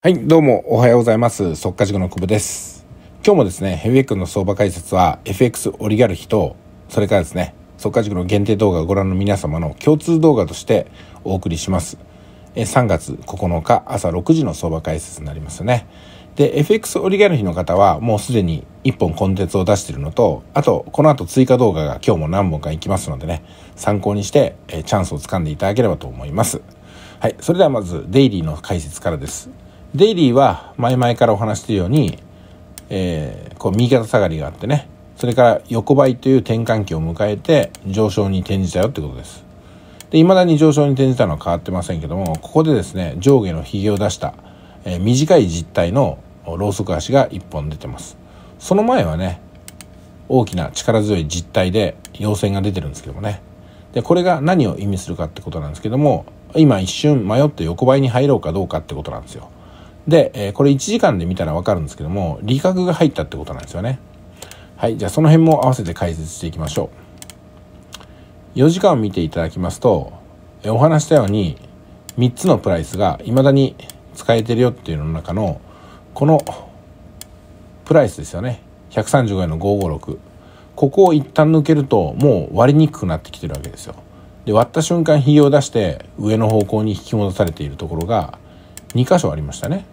はい、どうもおはようございます。速化塾の久保です。今日もですね、ヘビエックの相場解説は FX オリガルヒと、それからですね、速化塾の限定動画をご覧の皆様の共通動画としてお送りします。3月9日朝6時の相場解説になりますよね。で、FX オリガルヒの方はもうすでに1本コンテンツを出しているのと、あと、この後追加動画が今日も何本かいきますのでね、参考にしてチャンスをつかんでいただければと思います。はい、それではまずデイリーの解説からです。デイリーは前々からお話しているように、えー、こう右肩下がりがあってね、それから横ばいという転換期を迎えて上昇に転じたよってことです。で、未だに上昇に転じたのは変わってませんけども、ここでですね、上下のひげを出した、えー、短い実体のローソク足が1本出てます。その前はね、大きな力強い実体で陽線が出てるんですけどもね。で、これが何を意味するかってことなんですけども、今一瞬迷って横ばいに入ろうかどうかってことなんですよ。で、えこれ1時間で見たら分かるんですけども理覚が入ったってことなんですよねはいじゃあその辺も合わせて解説していきましょう4時間を見ていただきますと、えお話したように3つのプライスが未だに使えてるよっていうの中のこのプライスですよね135円の556ここを一旦抜けるともう割りにくくなってきてるわけですよで割った瞬間費用を出して上の方向に引き戻されているところが2箇所ありましたね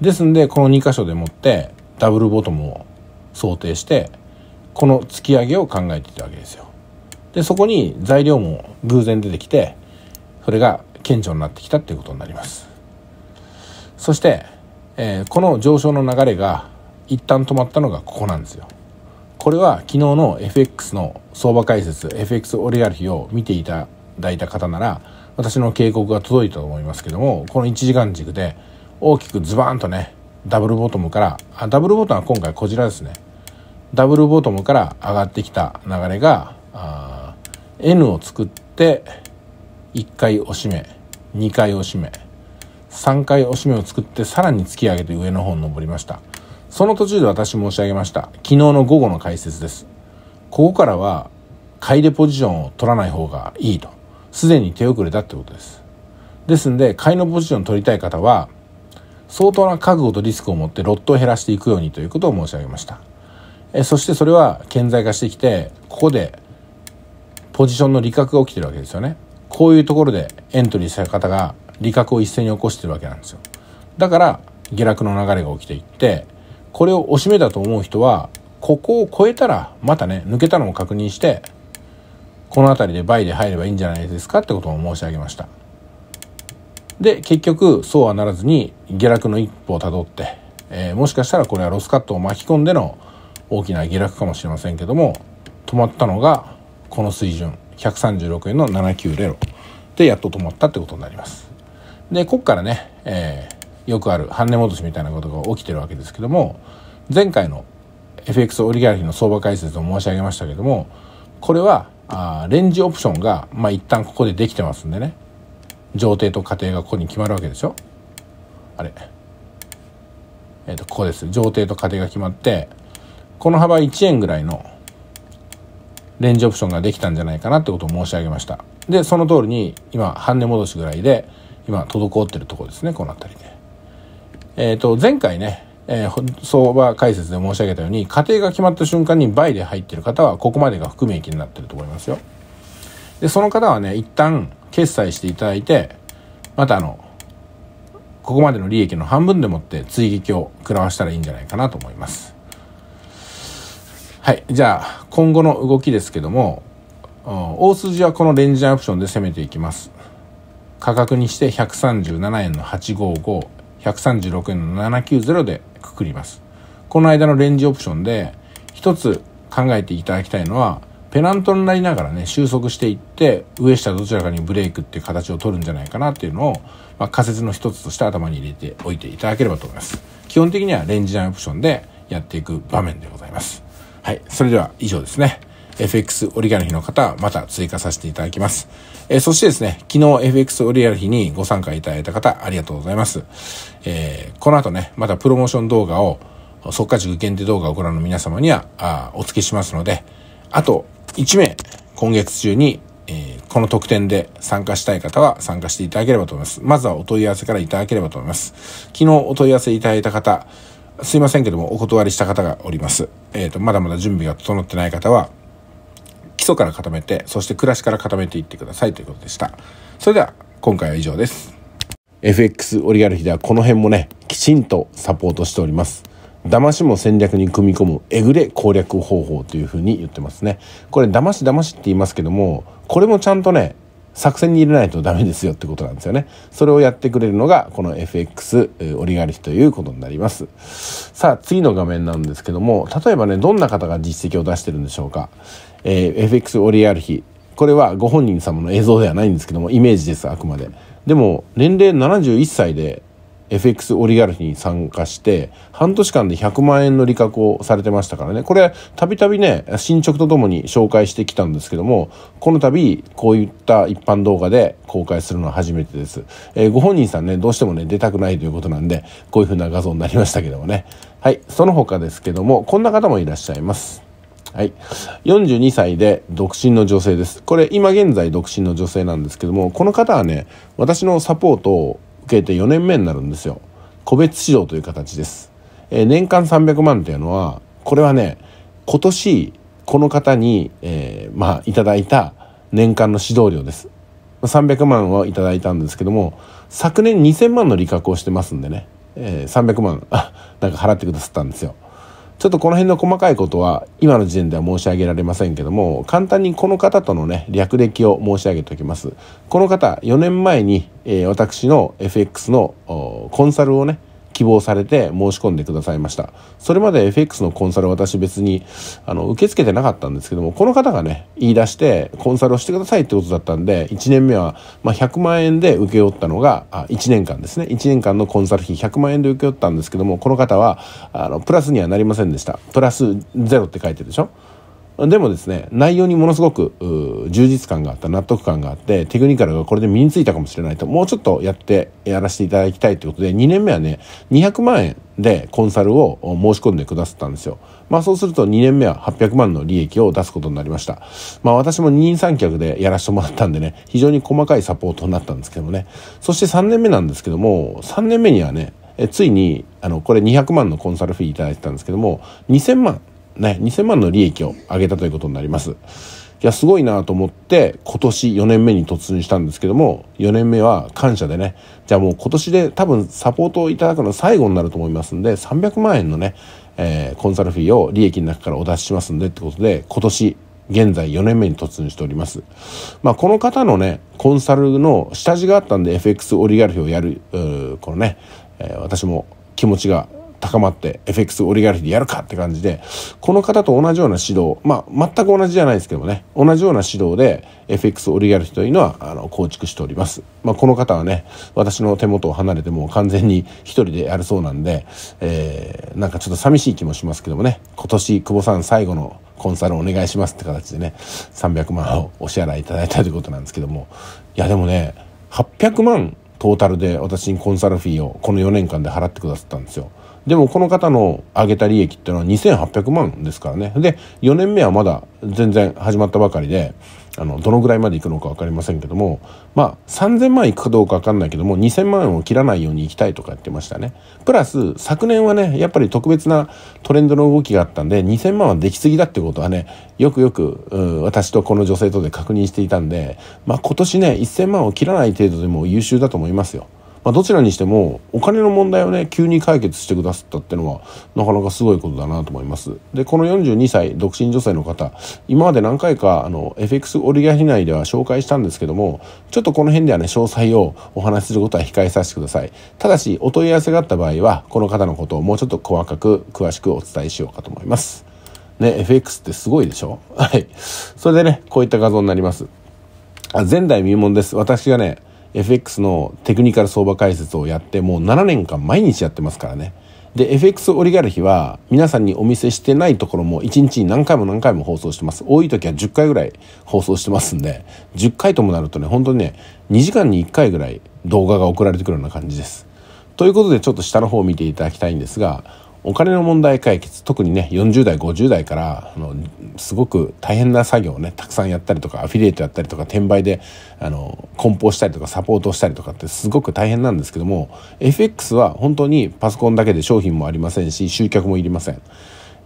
ですんでこの2箇所でもってダブルボトムを想定してこの突き上げを考えていたわけですよ。でそこに材料も偶然出てきてそれが顕著になってきたっていうことになります。そして、えー、この上昇の流れが一旦止まったのがここなんですよ。これは昨日の FX の相場解説 FX オリガルヒを見ていただいた方なら私の警告が届いたと思いますけどもこの1時間軸で大きくズバーンとねダブルボトムからあダブルボトムは今回こちらですねダブルボトムから上がってきた流れがあ N を作って1回押し目2回押し目3回押し目を作ってさらに突き上げて上の方に登りましたその途中で私申し上げました昨日の午後の解説ですここからは買いでポジションを取らない方がいいとすでに手遅れだってことですですんで買いのポジション取りたい方は相当な覚悟とリスクを持ってロットを減らしていくようにということを申し上げましたえそしてそれは顕在化してきてここでポジションの利確が起きてるわけですよねこういうところでエントリーした方が利確を一斉に起こしてるわけなんですよだから下落の流れが起きていってこれを押し目だと思う人はここを超えたらまたね抜けたのも確認してこの辺りで倍で入ればいいんじゃないですかってことを申し上げました。で結局そうはならずに下落の一歩をたどって、えー、もしかしたらこれはロスカットを巻き込んでの大きな下落かもしれませんけども止まったのがこの水準136円の790でやっと止まったってことになります。でこっからね、えー、よくある半値戻しみたいなことが起きてるわけですけども前回の FX オリガルヒの相場解説を申し上げましたけどもこれはあレンジオプションが、まあ、一旦ここでできてますんでね上帝と家庭がここに決まるわけでしょあれえっ、ー、とここです上帝と家庭が決まってこの幅1円ぐらいのレンジオプションができたんじゃないかなってことを申し上げましたでその通りに今半値戻しぐらいで今滞ってるとこですねこの辺りでえっ、ー、と前回ね、えー、相場解説で申し上げたように家庭が決まった瞬間に倍で入ってる方はここまでが含み益になってると思いますよでその方はね一旦決済していただいて、またあの、ここまでの利益の半分でもって追撃を食らわしたらいいんじゃないかなと思います。はい。じゃあ、今後の動きですけども、大筋はこのレンジオプションで攻めていきます。価格にして137円の855、136円の790でくくります。この間のレンジオプションで、一つ考えていただきたいのは、ペナントになりながらね収束していって上下どちらかにブレイクっていう形を取るんじゃないかなっていうのを、まあ、仮説の一つとして頭に入れておいていただければと思います基本的にはレンジダウンオプションでやっていく場面でございますはいそれでは以上ですね FX オリガルヒの方はまた追加させていただきます。えー、そしてですね、昨日 FX オリガルヒにご参加いただいた方ありがとうございます。えー、この後ね、またプロモーション動画を、即価塾限定動画をご覧の皆様にはあお付けしますので、あと1名今月中に、えー、この特典で参加したい方は参加していただければと思います。まずはお問い合わせからいただければと思います。昨日お問い合わせいただいた方、すいませんけどもお断りした方がおります。えっ、ー、と、まだまだ準備が整ってない方は、基礎から固めて、そして暮らしから固めていってくださいということでした。それでは今回は以上です。FX オリガルヒではこの辺もね、きちんとサポートしております。騙しも戦略に組み込むえぐれ攻略方法というふうに言ってますねこれ騙し騙しって言いますけどもこれもちゃんとね作戦に入れないとダメですよってことなんですよね。それをやってくれるのがこの FX オリガルヒということになります。さあ次の画面なんですけども例えばねどんな方が実績を出してるんでしょうか。えー、FX オリガルヒこれはご本人様の映像ではないんですけどもイメージですあくまで。でも年齢71歳で FX オリガルヒに参加して半年間で100万円の利確をされてましたからねこれたびたびね進捗とともに紹介してきたんですけどもこの度こういった一般動画で公開するのは初めてです、えー、ご本人さんねどうしてもね出たくないということなんでこういう風な画像になりましたけどもねはいその他ですけどもこんな方もいらっしゃいますはい。42歳で独身の女性です。これ今現在独身の女性なんですけども、この方はね、私のサポートを受けて4年目になるんですよ個別指導という形です、えー、年間300万というのはこれはね今年この方に、えー、まあいただいた年間の指導料です300万をいただいたんですけども昨年2000万の利確をしてますんでね、えー、300万なんか払ってくださったんですよちょっとこの辺の細かいことは今の時点では申し上げられませんけども簡単にこの方とのね略歴を申し上げておきますこの方4年前に、えー、私の FX のコンサルをね希望されて申し込んでくださいましたそれまで FX のコンサル私別にあの受け付けてなかったんですけどもこの方がね言い出してコンサルをしてくださいってことだったんで1年目は、まあ、100万円で請け負ったのがあ1年間ですね1年間のコンサル費100万円で請け負ったんですけどもこの方はあのプラスにはなりませんでしたプラスゼロって書いてるでしょでもですね内容にものすごく充実感があった納得感があってテクニカルがこれで身についたかもしれないともうちょっとやってやらせていただきたいということで2年目はね200万円でコンサルを申し込んでくださったんですよ。まあそうすると2年目は800万の利益を出すことになりました。まあ私も二人三脚でやらせてもらったんでね、非常に細かいサポートになったんですけどもね。そして3年目なんですけども、3年目にはね、えついに、あの、これ200万のコンサルフィーいただいてたんですけども、2000万ね、2000万の利益を上げたということになります。いや、すごいなと思って、今年4年目に突入したんですけども、4年目は感謝でね、じゃあもう今年で多分サポートをいただくの最後になると思いますんで、300万円のね、えー、コンサルフィーを利益の中からお出ししますんでってことで、今年現在4年目に突入しております。まあ、この方のね、コンサルの下地があったんで FX オリガルヒをやる、このね、えー、私も気持ちが高まって FX オリガルヒでやるかって感じでこの方と同じような指導まあ全く同じじゃないですけどもね同じような指導で FX オリガルヒというのはあの構築しております、まあ、この方はね私の手元を離れてもう完全に一人でやるそうなんで、えー、なんかちょっと寂しい気もしますけどもね今年久保さん最後のコンサルお願いしますって形でね300万をお支払いいただいたということなんですけどもいやでもね800万トータルで私にコンサルフィーをこの4年間で払ってくださったんですよ。でもこの方の上げた利益っていうのは2800万ですからねで4年目はまだ全然始まったばかりであのどのぐらいまでいくのか分かりませんけどもまあ3000万いくかどうか分かんないけども2000万を切らないようにいきたいとか言ってましたねプラス昨年はねやっぱり特別なトレンドの動きがあったんで2000万はできすぎだってことはねよくよく私とこの女性とで確認していたんでまあ今年ね1000万を切らない程度でも優秀だと思いますよまあ、どちらにしてもお金の問題をね急に解決してくださったっていうのはなかなかすごいことだなと思いますでこの42歳独身女性の方今まで何回かあの FX オリガニ内では紹介したんですけどもちょっとこの辺ではね詳細をお話しすることは控えさせてくださいただしお問い合わせがあった場合はこの方のことをもうちょっと細かく詳しくお伝えしようかと思いますね FX ってすごいでしょはいそれでねこういった画像になりますあ前代未聞です私がね FX のテクニカル相場解説をやってもう7年間毎日やってますからねで FX オリガルヒは皆さんにお見せしてないところも1日に何回も何回も放送してます多い時は10回ぐらい放送してますんで10回ともなるとね本当にね2時間に1回ぐらい動画が送られてくるような感じですということでちょっと下の方を見ていただきたいんですがお金の問題解決特にね40代50代からあのすごく大変な作業をねたくさんやったりとかアフィリエイトやったりとか転売であの梱包したりとかサポートしたりとかってすごく大変なんですけども FX は本当にパソコンだけで商品もありませんし集客もいりません。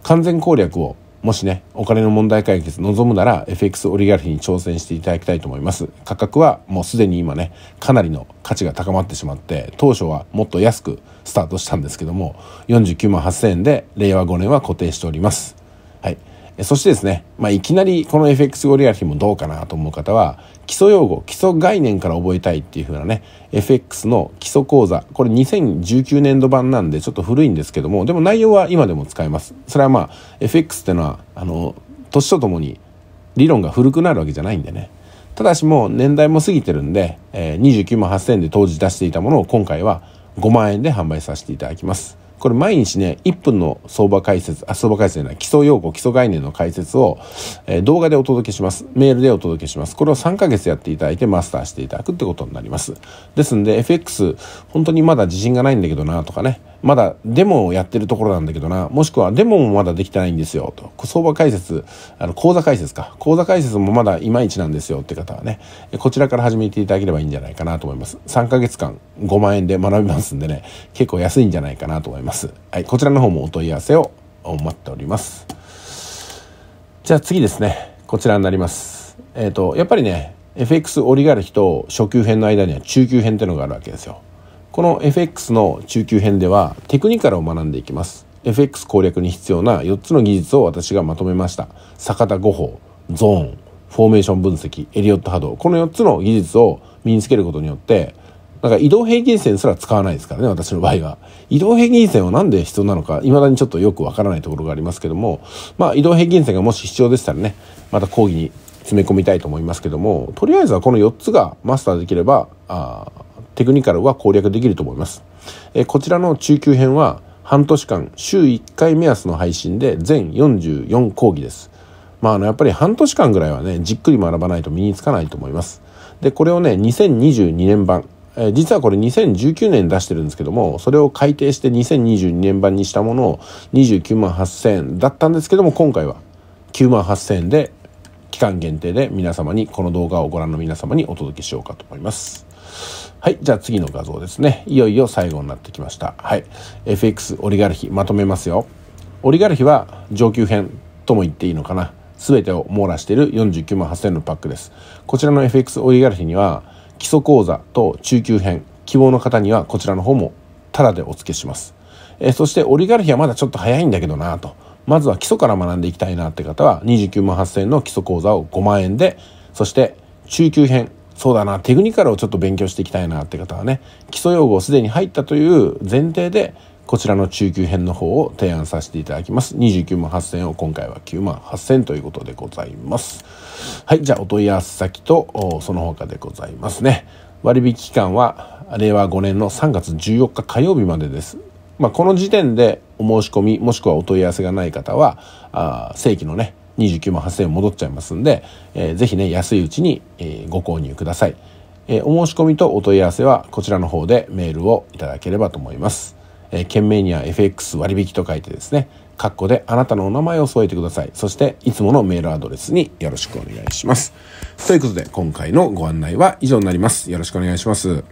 完全攻略をもしね、お金の問題解決望むなら FX オリガルヒに挑戦していただきたいと思います。価格はもうすでに今ね、かなりの価値が高まってしまって、当初はもっと安くスタートしたんですけども、49万8000円で令和5年は固定しております。はい。そしてですね、まあ、いきなりこの FX オリガルヒもどうかなと思う方は、基礎用語、基礎概念から覚えたいっていう風なね、FX の基礎講座。これ2019年度版なんでちょっと古いんですけども、でも内容は今でも使えます。それはまあ、FX ってのは、あの、年とともに理論が古くなるわけじゃないんでね。ただしもう年代も過ぎてるんで、えー、29万8000円で当時出していたものを今回は5万円で販売させていただきます。これ毎日ね、1分の相場解説、あ、相場解説じゃない、基礎用語、基礎概念の解説を、えー、動画でお届けします。メールでお届けします。これを3ヶ月やっていただいてマスターしていただくってことになります。ですんで、FX、本当にまだ自信がないんだけどなとかね、まだデモをやってるところなんだけどな、もしくはデモもまだできてないんですよと、相場解説、あの、講座解説か、講座解説もまだいまいちなんですよって方はね、こちらから始めていただければいいんじゃないかなと思います。3ヶ月間5万円で学びますんでね、結構安いんじゃないかなと思います。はい、こちらの方もお問い合わせを待っております。じゃあ次ですね、こちらになります。えっ、ー、と、やっぱりね、FX オリガルヒと初級編の間には中級編っていうのがあるわけですよ。この FX の中級編ではテクニカルを学んでいきます FX 攻略に必要な4つの技術を私がまとめました坂田五法ゾーンフォーメーション分析エリオット波動この4つの技術を身につけることによってなんか移動平均線すら使わないですからね、私の場合は。移動平均線はなんで必要なのか、未だにちょっとよくわからないところがありますけども、まあ移動平均線がもし必要でしたらね、また講義に詰め込みたいと思いますけども、とりあえずはこの4つがマスターできれば、あテクニカルは攻略できると思います。えこちらの中級編は半年間週1回目安の配信で全44講義です。まあ、あのやっぱり半年間ぐらいはねじっくり学ばないと身につかないと思います。でこれをね2022年版え実はこれ2019年出してるんですけどもそれを改定して2022年版にしたものを29万8000円だったんですけども今回は9万8000円で期間限定で皆様にこの動画をご覧の皆様にお届けしようかと思います。はい。じゃあ次の画像ですね。いよいよ最後になってきました。はい。FX オリガルヒまとめますよ。オリガルヒは上級編とも言っていいのかな。全てを網羅している49万8000のパックです。こちらの FX オリガルヒには基礎講座と中級編、希望の方にはこちらの方もタダでお付けします。えー、そしてオリガルヒはまだちょっと早いんだけどなと。まずは基礎から学んでいきたいなって方は29万8000の基礎講座を5万円で、そして中級編、そうだなテクニカルをちょっと勉強していきたいなって方はね基礎用語をすでに入ったという前提でこちらの中級編の方を提案させていただきます29万8000を今回は9万8000ということでございますはいじゃあお問い合わせ先とその他でございますね割引期間は令和5年の3月14日火曜日までですまあ、この時点でお申し込みもしくはお問い合わせがない方は正規のね29万8000円戻っちゃいますんで、えー、ぜひね安いうちに、えご購入ください、えお申し込みとお問い合わせはこちらの方でメールをいただければと思います、えー、件名には FX 割引と書いてですねッコであなたのお名前を添えてくださいそしていつものメールアドレスによろしくお願いしますということで今回のご案内は以上になりますよろしくお願いします